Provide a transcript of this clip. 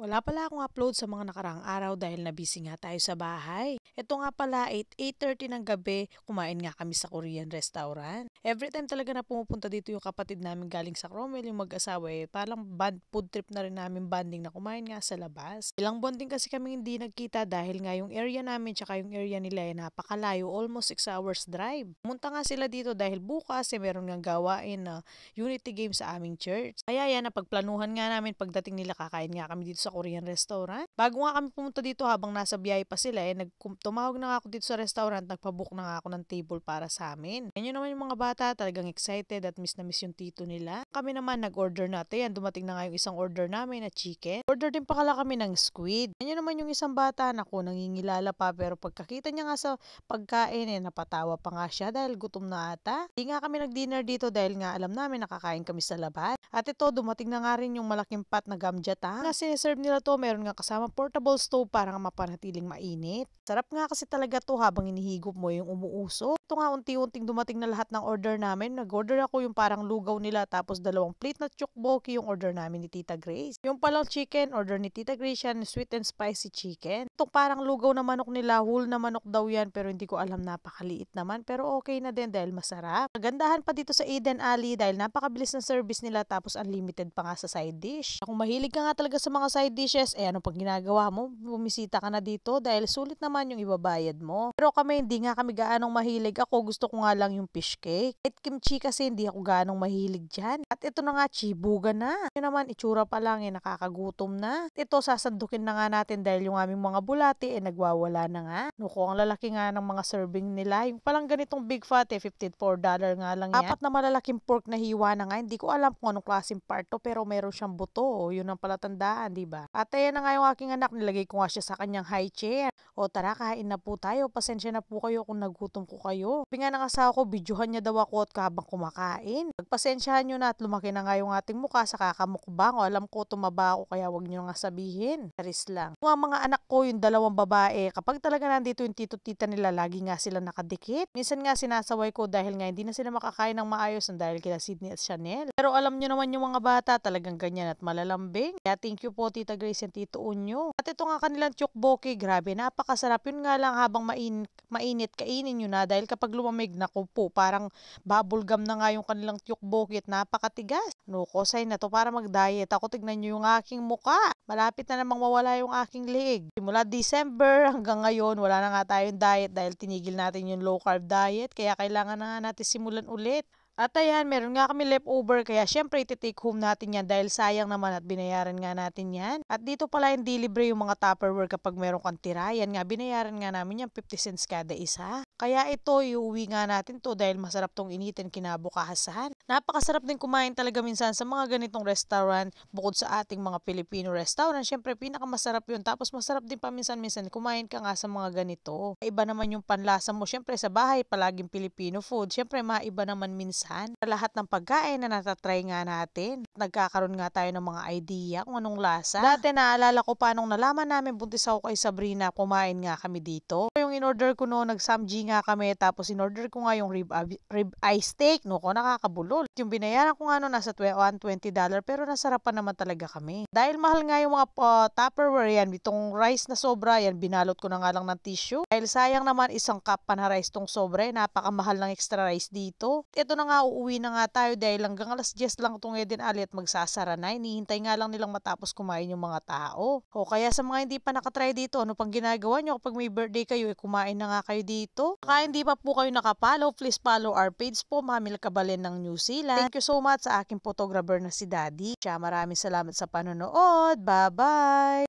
Wala pala akong upload sa mga nakaraang araw dahil nabisi nga tayo sa bahay. Ito nga pala, 8, 8.30 ng gabi, kumain nga kami sa Korean restaurant. Every time talaga na pumupunta dito yung kapatid namin galing sa Cromwell, yung mag-asawa eh, parang band, food trip na rin namin banding na kumain nga sa labas. Ilang buwan din kasi kami hindi nagkita dahil nga yung area namin tsaka yung area nila eh, napakalayo, almost 6 hours drive. Pumunta nga sila dito dahil bukas eh, meron nga gawain na uh, unity game sa aming church. Kaya yan, napagplanuhan nga namin pagdating nila kakain nga kami dito sa Korean restaurant. Bago nga kami pumunta dito habang nasa biyahe pa sila eh, nagkumto tumawag na nga ako dito sa restaurant, nagpabook na nga ako ng table para sa amin. Yan naman yung mga bata, talagang excited at miss na miss yung tito nila. Kami naman nag-order na, yan dumating na nga yung isang order namin na chicken. Order din pa pakala kami ng squid. Yan naman yung isang bata, naku, nangingilala pa pero pagkakita niya nga sa pagkain eh, napatawa pa nga siya dahil gutom na ata. Hindi nga kami nag-dinner dito dahil nga alam namin nakakain kami sa labas. At ito, dumating na nga rin yung malaking pot na gamjata. Ah. Nga serve nila to, meron nga kasama portable stove para nga mapanatiling mainit. Sarap nga kasi talaga to habang inihigop mo yung umuuso. Ito nga unti-unting dumating na lahat ng order namin. Nag-order ako yung parang lugaw nila tapos dalawang plate na chukboki yung order namin ni Tita Grace. Yung palang chicken, order ni Tita Grace yan, sweet and spicy chicken. Itong parang lugaw na manok nila, whole na manok daw yan pero hindi ko alam napakaliit naman pero okay na din dahil masarap. Magandahan pa dito sa Eden Ali dahil napakabilis ng service nila tapos unlimited pa nga sa side dish. Kung mahilig ka nga talaga sa mga side dishes, eh ano pag ginagawa mo? Bumisita ka na dito dahil sulit naman yung yung ibabayad mo. Pero kami, hindi nga kami gaanong mahilig. Ako, gusto ko nga lang yung fish cake. Kahit kimchi kasi, hindi ako gaanong mahilig dyan. At ito na nga, chibuga na. Yun naman, itsura pa lang, eh, nakakagutom na. ito, sasandukin na nga natin dahil yung aming mga bulati, eh, nagwawala na nga. Nuko, ang lalaki nga ng mga serving nila. Yung palang ganitong big fat, eh, $54 nga lang yan. Apat na malalaking pork na hiwa na nga. Hindi ko alam kung anong klaseng part to, pero meron siyang buto. Yun ang palatandaan, di ba? At ayan na nga yung aking anak, nilagay ko nga siya sa kanyang high chair. O tara, kakain na po tayo. Pasensya na po kayo kung nagutom ko kayo. Sabi nga ng asawa ko, videohan niya daw ako at habang kumakain. Pagpasensyahan nyo na at lumaki na nga yung ating mukha sa kakamukbang. O alam ko, tumaba ako kaya wag nyo nga sabihin. Saris lang. Kung ang mga anak ko, yung dalawang babae, kapag talaga nandito yung tito-tita nila, lagi nga sila nakadikit. Minsan nga sinasaway ko dahil nga hindi na sila makakain ng maayos dahil kila Sydney at Chanel. Pero alam nyo naman yung mga bata, talagang ganyan at malalambing. Kaya thank you po Tita Grace and Tito Unyo. At ito nga kanilang chokboki, grabe napakasarap yun nga lang habang main, mainit, kainin nyo na dahil kapag lumamig na ko po, parang bubblegum na nga yung kanilang tiyok bukit, napakatigas. No, kosay na to para mag-diet. Ako tignan nyo yung aking muka. Malapit na namang mawala yung aking leeg. Simula December hanggang ngayon, wala na nga tayong diet dahil tinigil natin yung low carb diet. Kaya kailangan na natin simulan ulit. At ayan, meron nga kami leftover kaya syempre iti-take home natin yan dahil sayang naman at binayaran nga natin yan. At dito pala yung delivery yung mga tupperware kapag meron kang tira. Yan nga, binayaran nga namin yan 50 cents kada isa. Kaya ito, iuwi nga natin to dahil masarap tong initin kinabukasan. Napakasarap din kumain talaga minsan sa mga ganitong restaurant bukod sa ating mga Pilipino restaurant. Syempre, pinakamasarap yun. Tapos masarap din paminsan-minsan kumain ka nga sa mga ganito. Iba naman yung panlasa mo. Syempre, sa bahay palaging Pilipino food. Syempre, maiba naman minsan minsan. Sa lahat ng pagkain na natatry nga natin, nagkakaroon nga tayo ng mga idea kung anong lasa. Dati naalala ko pa nung nalaman namin buntis ako kay Sabrina, kumain nga kami dito. Yung in-order ko noon, nag-samji nga kami, tapos in-order ko nga yung rib, rib eye steak, no, ko nakakabulol. Yung binayaran ko nga noon, nasa 120 dollar, pero nasarapan naman talaga kami. Dahil mahal nga yung mga uh, tupperware yan, itong rice na sobra yan, binalot ko na nga lang ng tissue. Dahil sayang naman isang cup pa na rice tong sobra, eh, napakamahal ng extra rice dito. Ito na nga na, uuwi na nga tayo dahil hanggang alas 10 lang itong Eden Alley at magsasara na. Inihintay nga lang nilang matapos kumain yung mga tao. O kaya sa mga hindi pa nakatry dito, ano pang ginagawa nyo kapag may birthday kayo, eh, kumain na nga kayo dito. Kaya hindi pa po kayo nakapalo, please follow our page po, Mamil Kabalen ng New Zealand. Thank you so much sa aking photographer na si Daddy. Siya maraming salamat sa panonood. Bye-bye!